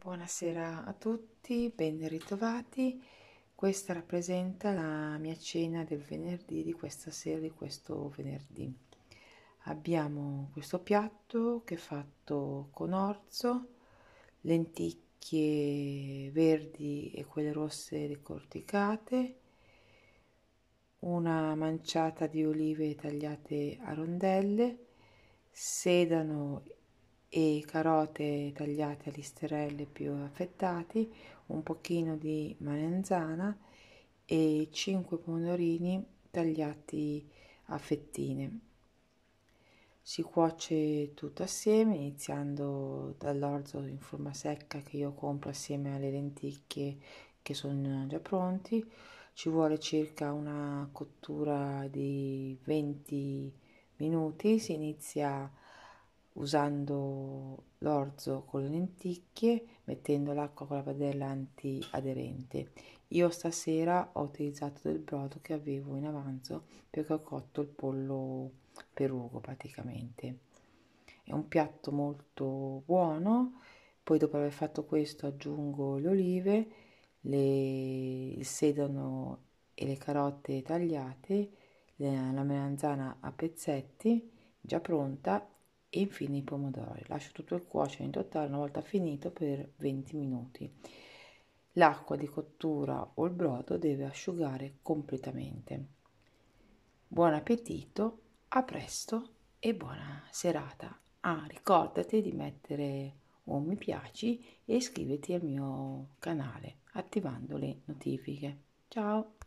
Buonasera a tutti, ben ritrovati. Questa rappresenta la mia cena del venerdì di questa sera, di questo venerdì. Abbiamo questo piatto che è fatto con orzo, lenticchie verdi e quelle rosse ricorticate, una manciata di olive tagliate a rondelle, sedano e carote tagliate a listerelle più affettati, un pochino di melanzana e 5 pomodorini tagliati a fettine. Si cuoce tutto assieme iniziando dall'orzo in forma secca che io compro assieme alle lenticchie che sono già pronti. Ci vuole circa una cottura di 20 minuti, si inizia a usando l'orzo con le lenticchie, mettendo l'acqua con la padella antiaderente. Io stasera ho utilizzato del brodo che avevo in avanzo perché ho cotto il pollo perugo praticamente. È un piatto molto buono, poi dopo aver fatto questo aggiungo le olive, le, il sedano e le carote tagliate, la melanzana a pezzetti già pronta e infine i pomodori. Lascio tutto il cuocere in totale una volta finito per 20 minuti. L'acqua di cottura o il brodo deve asciugare completamente. Buon appetito, a presto e buona serata. Ah, ricordati di mettere un mi piace e iscriviti al mio canale attivando le notifiche. Ciao!